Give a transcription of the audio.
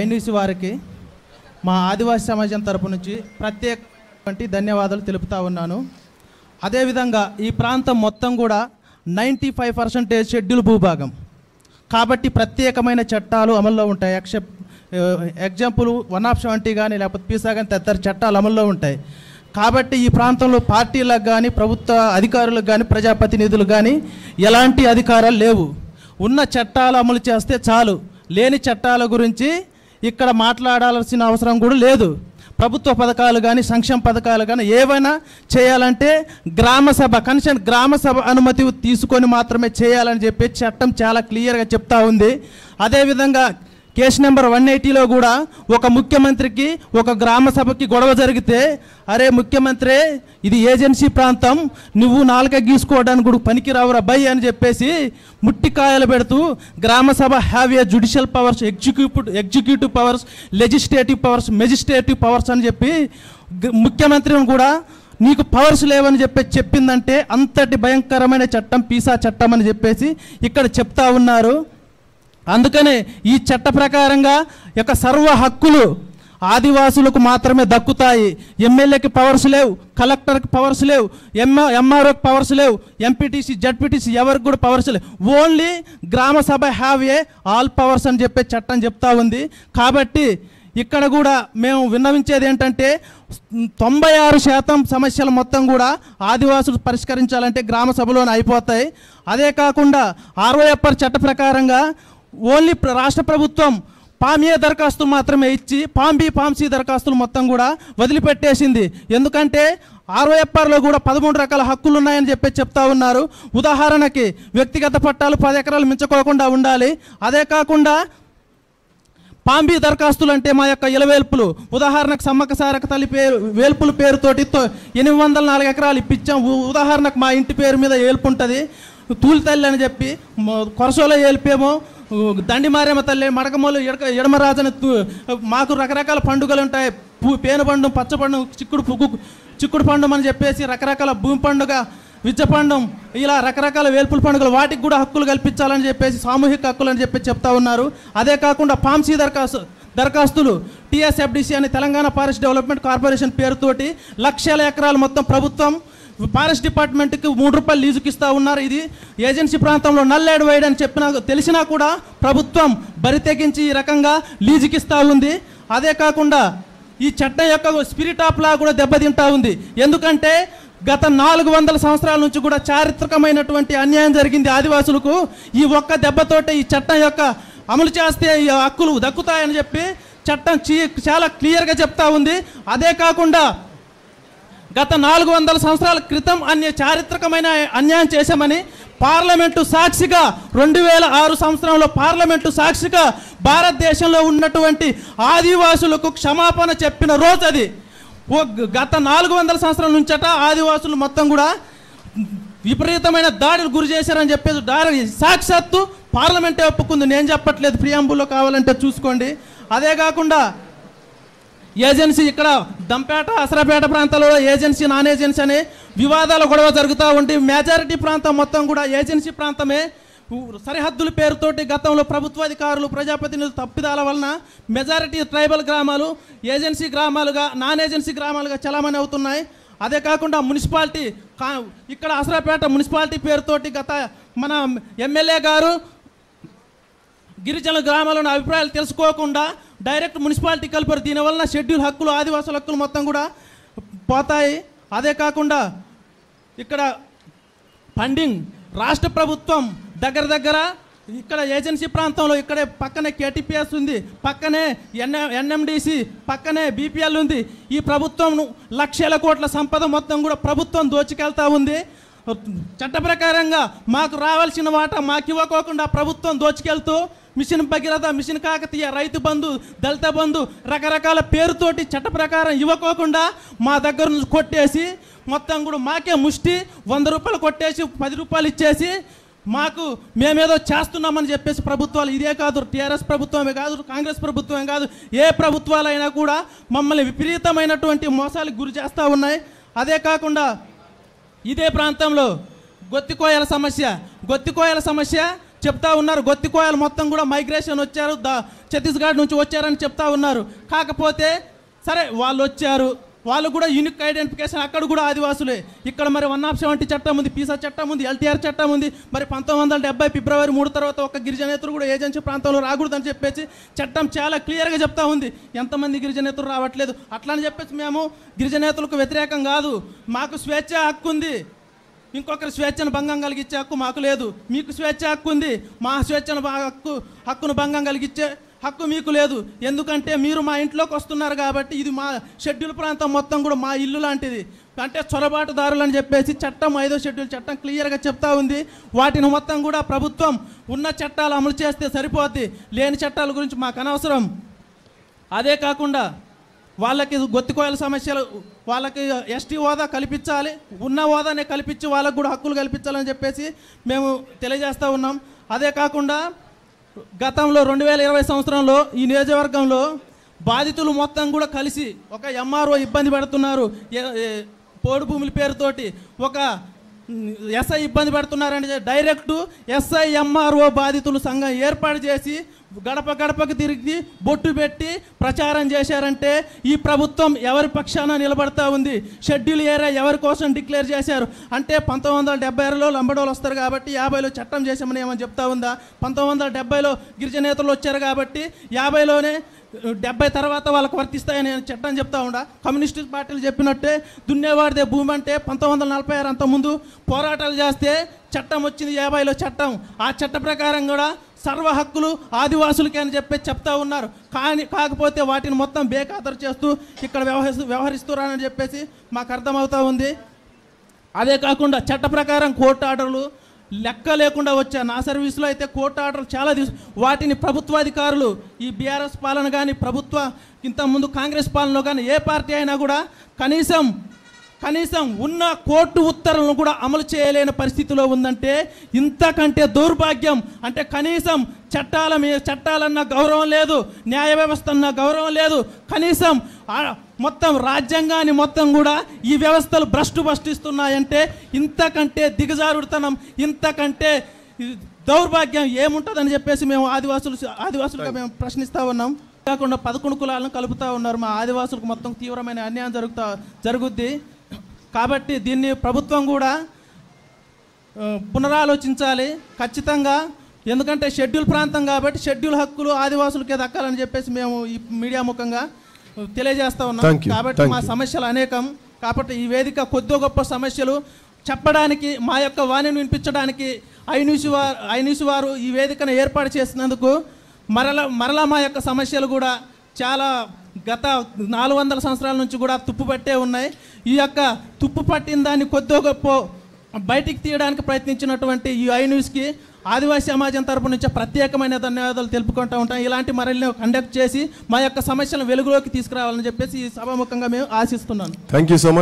ఐనిసి వారికి మా ఆదివాసీ సమాజం తరపు నుంచి ప్రత్యేక ధన్యవాదాలు తెలుపుతా ఉన్నాను అదేవిధంగా ఈ ప్రాంతం మొత్తం కూడా నైంటీ ఫైవ్ పర్సెంటేజ్ షెడ్యూల్ భూభాగం కాబట్టి ప్రత్యేకమైన చట్టాలు అమల్లో ఉంటాయి except example one of seventy కానీ లేకపోతే పీసా కానీ తదితర చట్టాలు అమల్లో ఉంటాయి కాబట్టి ఈ ప్రాంతంలో పార్టీలకు కానీ ప్రభుత్వ అధికారులకు కానీ ప్రజాప్రతినిధులు కానీ ఎలాంటి అధికారాలు లేవు ఉన్న చట్టాలు అమలు చేస్తే చాలు లేని చట్టాల గురించి ఇక్కడ మాట్లాడాల్సిన అవసరం కూడా లేదు ప్రభుత్వ పథకాలు కానీ సంక్షేమ పథకాలు కానీ ఏవైనా చేయాలంటే గ్రామ సభ కనీసం గ్రామ సభ అనుమతి తీసుకొని మాత్రమే చేయాలని చెప్పి చట్టం చాలా క్లియర్గా చెప్తా ఉంది అదేవిధంగా కేసు నెంబర్ వన్ ఎయిటీలో కూడా ఒక ముఖ్యమంత్రికి ఒక గ్రామ సభకి గొడవ జరిగితే అరే ముఖ్యమంత్రి ఇది ఏజెన్సీ ప్రాంతం నువ్వు నాలుక గీసుకోవడానికి కూడా పనికిరావురా బై అని చెప్పేసి ముట్టికాయలు పెడుతూ gram sabha have a judicial powers executive executive powers legislative powers magistrative powers అని చెప్పి ముఖ్యమంత్రిని కూడా నీకు పవర్స్ లేవని చెప్పి చెప్పిందంటే అంతటి భయంకరమైన చట్టం పీసా చట్టం అని చెప్పేసి ఇక్కడ చెప్తా ఉన్నారు అందుకనే ఈ చట్ట ప్రకారంగా యొక్క సర్వ హక్కులు ఆదివాసులకు మాత్రమే దక్కుతాయి ఎమ్మెల్యేకి పవర్స్ లేవు కలెక్టర్కి పవర్స్ లేవు ఎంఆ ఎంఆర్ఓకి పవర్స్ లేవు ఎంపీటీసీ జడ్పీటీసీ ఎవరికి కూడా పవర్స్ లేవు ఓన్లీ గ్రామ sabha have A all powers అని చెప్పే చట్టం చెప్తా ఉంది కాబట్టి ఇక్కడ కూడా మేము విన్నవించేది ఏంటంటే తొంభై ఆరు శాతం సమస్యలు మొత్తం కూడా ఆదివాసులు పరిష్కరించాలంటే గ్రామ సభలోనే అయిపోతాయి అదే కాకుండా ఆర్ఓఎఫ్ఆర్ చట్ట ప్రకారంగా ఓన్లీ రాష్ట్ర ప్రభుత్వం పామియా దరఖాస్తు మాత్రమే ఇచ్చి పాంబీ పాంసీ దరఖాస్తులు మొత్తం కూడా వదిలిపెట్టేసింది ఎందుకంటే ఆర్ఓఎఫ్ఆర్లో కూడా పదమూడు రకాల హక్కులు ఉన్నాయని చెప్పి చెప్తా ఉన్నారు ఉదాహరణకి వ్యక్తిగత పట్టాలు పది ఎకరాలు మించకోకుండా ఉండాలి అదే కాకుండా పాంబీ దరఖాస్తులు అంటే మా యొక్క ఇలవేల్పులు ఉదాహరణకు సమ్మక సారక తల్లి పేరు వేల్పుల పేరుతోటి ఎనిమిది వందల నాలుగు ఎకరాలు ఇప్పించాం ఉదాహరణకు మా ఇంటి పేరు మీద ఏల్పు ఉంటుంది తూలి తల్లి అని చెప్పి కొరసోలో ఏల్పేమో దండి మారేమ తల్లి మడకమోలు ఎడక ఎడమరాజన మాకు రకరకాల పండుగలు ఉంటాయి పూ పేనుపండు పచ్చపండు చిక్కుడు చిక్కుడు పండు అని చెప్పేసి రకరకాల భూమి పండుగ విద్యపండం ఇలా రకరకాల వేల్పుల పండుగలు వాటికి కూడా హక్కులు కల్పించాలని చెప్పేసి సామూహిక హక్కులు అని చెప్పి చెప్తా ఉన్నారు అదే కాకుండా పామ్సీ దరఖాస్తు దరఖాస్తులు టీఎస్ఎఫ్డిసి అని తెలంగాణ ఫారెస్ట్ డెవలప్మెంట్ కార్పొరేషన్ పేరుతోటి లక్షల ఎకరాలు మొత్తం ప్రభుత్వం ఫారెస్ట్ డిపార్ట్మెంట్కి మూడు రూపాయలు లీజుకి ఇస్తూ ఉన్నారు ఇది ఏజెన్సీ ప్రాంతంలో నల్లేడు వేయడం అని చెప్పిన తెలిసినా కూడా ప్రభుత్వం బరి తెగించి ఈ రకంగా లీజుకి ఇస్తూ ఉంది అదే కాకుండా ఈ చట్టం యొక్క స్పిరిట్ ఆఫ్ లా కూడా దెబ్బతింటా ఉంది ఎందుకంటే గత నాలుగు వందల సంవత్సరాల నుంచి కూడా చారిత్రకమైనటువంటి అన్యాయం జరిగింది ఆదివాసులకు ఈ ఒక్క దెబ్బతోటే ఈ చట్టం యొక్క అమలు చేస్తే ఈ హక్కులు దక్కుతాయని చెప్పి చట్టం చాలా క్లియర్గా చెప్తా ఉంది అదే కాకుండా గత నాలుగు వందల సంవత్సరాల క్రితం అన్య చారిత్రకమైన అన్యాయం చేశామని పార్లమెంటు సాక్షిగా రెండు వేల ఆరు సంవత్సరంలో పార్లమెంటు సాక్షిగా భారతదేశంలో ఉన్నటువంటి ఆదివాసులకు క్షమాపణ చెప్పిన రోజు అది గత నాలుగు వందల సంవత్సరాల నుంచట ఆదివాసులు మొత్తం కూడా విపరీతమైన దాడిని గురి చేశారని చెప్పేసి దాడి సాక్షాత్తు పార్లమెంటే ఒప్పుకుంది నేను చెప్పట్లేదు ప్రియాంబుల్లో కావాలంటే చూసుకోండి అదే కాకుండా ఏజెన్సీ ఇక్కడ దంపేట అసరపేట ప్రాంతాలలో ఏజెన్సీ నాన్ ఏజెన్సీ అనే వివాదాల గొడవ జరుగుతూ ఉండి మెజారిటీ ప్రాంతం మొత్తం కూడా ఏజెన్సీ ప్రాంతమే సరిహద్దుల పేరుతోటి గతంలో ప్రభుత్వాధికారులు ప్రజాప్రతినిధులు తప్పిదాల వలన మెజారిటీ ట్రైబల్ గ్రామాలు ఏజెన్సీ గ్రామాలుగా నాన్ ఏజెన్సీ గ్రామాలుగా చలామణి అవుతున్నాయి అదే కాకుండా మున్సిపాలిటీ ఇక్కడ అసరాపేట మున్సిపాలిటీ పేరుతోటి గత మన ఎమ్మెల్యే గారు గిరిజన గ్రామాలను అభిప్రాయాలు తెలుసుకోకుండా డైరెక్ట్ మున్సిపాలిటీ కలిపారు దీనివల్ల షెడ్యూల్ హక్కులు ఆదివాసుల హక్కులు మొత్తం కూడా పోతాయి అదే కాకుండా ఇక్కడ ఫండింగ్ రాష్ట్ర ప్రభుత్వం దగ్గర దగ్గర ఇక్కడ ఏజెన్సీ ప్రాంతంలో ఇక్కడే పక్కనే కేటీపీఎస్ ఉంది పక్కనే ఎన్ ఎన్ఎండిసి పక్కనే బీపీఎల్ ఉంది ఈ ప్రభుత్వం లక్షల కోట్ల సంపద మొత్తం కూడా ప్రభుత్వం దోచుకెళ్తా ఉంది చట్ట ప్రకారంగా మాకు రావాల్సిన వాట మాకు ఇవ్వకోకుండా ప్రభుత్వం దోచుకెళ్తూ మిషన్ భగీరథ మిషన్ కాకతీయ రైతు బంధు దళిత బంధు రకరకాల పేరుతోటి చట్ట ప్రకారం ఇవ్వకోకుండా మా దగ్గర నుంచి కొట్టేసి మొత్తం కూడా మాకే ముష్టి వంద రూపాయలు కొట్టేసి పది రూపాయలు ఇచ్చేసి మాకు మేమేదో చేస్తున్నామని చెప్పేసి ప్రభుత్వాలు ఇదే కాదు టీఆర్ఎస్ ప్రభుత్వమే కాదు కాంగ్రెస్ ప్రభుత్వమే కాదు ఏ ప్రభుత్వాలైనా కూడా మమ్మల్ని విపరీతమైనటువంటి మోసాలకు గురి చేస్తూ ఉన్నాయి అదే కాకుండా ఇదే ప్రాంతంలో గొత్తికోయల సమస్య గొత్తికోయల సమస్య చెప్తా ఉన్నారు గొత్తికోయలు మొత్తం కూడా మైగ్రేషన్ వచ్చారు దా ఛత్తీస్గఢ్ నుంచి వచ్చారని చెప్తా ఉన్నారు కాకపోతే సరే వాళ్ళు వచ్చారు వాళ్ళు కూడా యూనిక్ ఐడెంటిఫికేషన్ అక్కడ కూడా ఆదివాసులే ఇక్కడ మరి వన్ ఆఫ్ సెవెంటీ చట్టం ఉంది పీసా చట్టం ఉంది ఎల్టీఆర్ చట్టం ఉంది మరి పంతొమ్మిది వందల డెబ్బై ఫిబ్రవరి మూడు తర్వాత ఒక గిరిజనేతలు కూడా ఏజెన్సీ ప్రాంతంలో రాకూడదని చెప్పేసి చట్టం చాలా క్లియర్గా చెప్తా ఉంది ఎంతమంది గిరిజనేతలు రావట్లేదు అట్లా అని చెప్పేసి మేము గిరిజనేతలకు వ్యతిరేకం కాదు మాకు స్వేచ్ఛ హక్కు ఉంది ఇంకొకరి స్వేచ్ఛను భంగం కలిగించే హక్కు మాకు లేదు మీకు స్వేచ్ఛ హక్కు ఉంది మా స్వేచ్ఛను హక్కు హక్కును భంగం కలిగించే హక్కు మీకు లేదు ఎందుకంటే మీరు మా ఇంట్లోకి వస్తున్నారు కాబట్టి ఇది మా షెడ్యూల్ ప్రాంతం మొత్తం కూడా మా ఇల్లు లాంటిది అంటే చొరబాటుదారులు అని చెప్పేసి చట్టం ఐదో షెడ్యూల్ చట్టం క్లియర్గా చెప్తా ఉంది వాటిని మొత్తం కూడా ప్రభుత్వం ఉన్న చట్టాలు అమలు చేస్తే సరిపోద్ది లేని చట్టాల గురించి మాకు అనవసరం అదే కాకుండా వాళ్ళకి గొత్తికోయల సమస్యలు వాళ్ళకి ఎస్టీ హోదా కల్పించాలి ఉన్న హోదానే కల్పించి వాళ్ళకు కూడా హక్కులు కల్పించాలని చెప్పేసి మేము తెలియజేస్తూ ఉన్నాం అదే కాకుండా గతంలో రెండు వేల ఇరవై సంవత్సరంలో ఈ నియోజకవర్గంలో బాధితులు మొత్తం కూడా కలిసి ఒక ఎంఆర్ఓ ఇబ్బంది పెడుతున్నారు పోడు భూముల పేరుతోటి ఒక ఎస్ఐ ఇబ్బంది పెడుతున్నారని డైరెక్టు ఎస్ఐ ఎంఆర్ఓ బాధితులు సంఘం ఏర్పాటు చేసి గడప గడపకు తిరిగి బొట్టు పెట్టి ప్రచారం చేశారంటే ఈ ప్రభుత్వం ఎవరి పక్షాన నిలబడతా ఉంది షెడ్యూల్ ఏరియా ఎవరి కోసం డిక్లేర్ చేశారు అంటే పంతొమ్మిది వందల ఆరులో లంబడోలు వస్తారు కాబట్టి యాభైలో చట్టం చేశామని ఏమని చెప్తా ఉందా పంతొమ్మిది వందల డెబ్బైలో గిరిజనేతలు వచ్చారు కాబట్టి యాభైలోనే డెబ్బై తర్వాత వాళ్ళకు వర్తిస్తాయని చట్టం చెప్తా ఉండ కమ్యూనిస్ట్ పార్టీలు చెప్పినట్టే దున్నేవాడిదే భూమి అంటే పంతొమ్మిది వందల నలభై ఆరు అంతకుముందు పోరాటాలు చేస్తే చట్టం వచ్చింది యాభైలో చట్టం ఆ చట్ట ప్రకారం కూడా సర్వ హక్కులు ఆదివాసులకి అని చెప్పి చెప్తా ఉన్నారు కానీ కాకపోతే వాటిని మొత్తం బేఖాతరు చేస్తూ ఇక్కడ వ్యవహరిస్తూ వ్యవహరిస్తున్నారని చెప్పేసి మాకు అర్థమవుతూ ఉంది అదే కాకుండా చట్ట ప్రకారం కోర్టు ఆర్డర్లు లెక్క లేకుండా వచ్చా నా సర్వీస్లో అయితే కోర్టు ఆర్డర్ చాలా తీసు వాటిని ప్రభుత్వాధికారులు ఈ బీఆర్ఎస్ పాలన కానీ ప్రభుత్వ ఇంతకుముందు కాంగ్రెస్ పాలనలో కానీ ఏ పార్టీ అయినా కూడా కనీసం కనీసం ఉన్న కోర్టు ఉత్తర్వులను కూడా అమలు చేయలేని పరిస్థితిలో ఉందంటే ఇంతకంటే దౌర్భాగ్యం అంటే కనీసం చట్టాల మీద చట్టాలన్న గౌరవం లేదు న్యాయ వ్యవస్థ అన్న గౌరవం లేదు కనీసం మొత్తం రాజ్యాంగాన్ని మొత్తం కూడా ఈ వ్యవస్థలు భ్రష్టు భ్రష్టిస్తున్నాయంటే ఇంతకంటే దిగజారుడుతనం ఇంతకంటే దౌర్భాగ్యం ఏముంటుందని చెప్పేసి మేము ఆదివాసులు ఆదివాసులుగా మేము ప్రశ్నిస్తూ ఉన్నాం కాకుండా పదకొండు కులాలను కలుపుతూ ఉన్నారు మా ఆదివాసులకు మొత్తం తీవ్రమైన అన్యాయం జరుగుతా జరుగుద్ది కాబట్టి దీన్ని ప్రభుత్వం కూడా పునరాలోచించాలి ఖచ్చితంగా ఎందుకంటే షెడ్యూల్ ప్రాంతం కాబట్టి షెడ్యూల్ హక్కులు ఆదివాసులకే దక్కాలని చెప్పేసి మేము ఈ మీడియా ముఖంగా తెలియజేస్తా ఉన్నాం కాబట్టి మా సమస్యలు అనేకం కాబట్టి ఈ వేదిక కొద్ది గొప్ప సమస్యలు చెప్పడానికి మా యొక్క వాణిని వినిపించడానికి ఐన్యూస్ వారు ఐన్యూస్ వారు ఈ వేదికను ఏర్పాటు చేసినందుకు మరల మరలా మా యొక్క సమస్యలు కూడా చాలా గత నాలుగు వందల సంవత్సరాల నుంచి కూడా తుప్పు పట్టే ఉన్నాయి ఈ యొక్క తుప్పు పట్టిన దాన్ని కొద్దో గొప్ప బయటికి తీయడానికి ప్రయత్నించినటువంటి ఈ ఐ న్యూస్కి ఆదివాసీ సమాజం తరపు నుంచి ప్రత్యేకమైన ధన్యవాదాలు తెలుపుకుంటూ ఉంటాం ఇలాంటి మరల్ని కండక్ట్ చేసి మా యొక్క సమస్యలను వెలుగులోకి తీసుకురావాలని చెప్పేసి సభాముఖంగా మేము ఆశిస్తున్నాను థ్యాంక్ యూ సో మచ్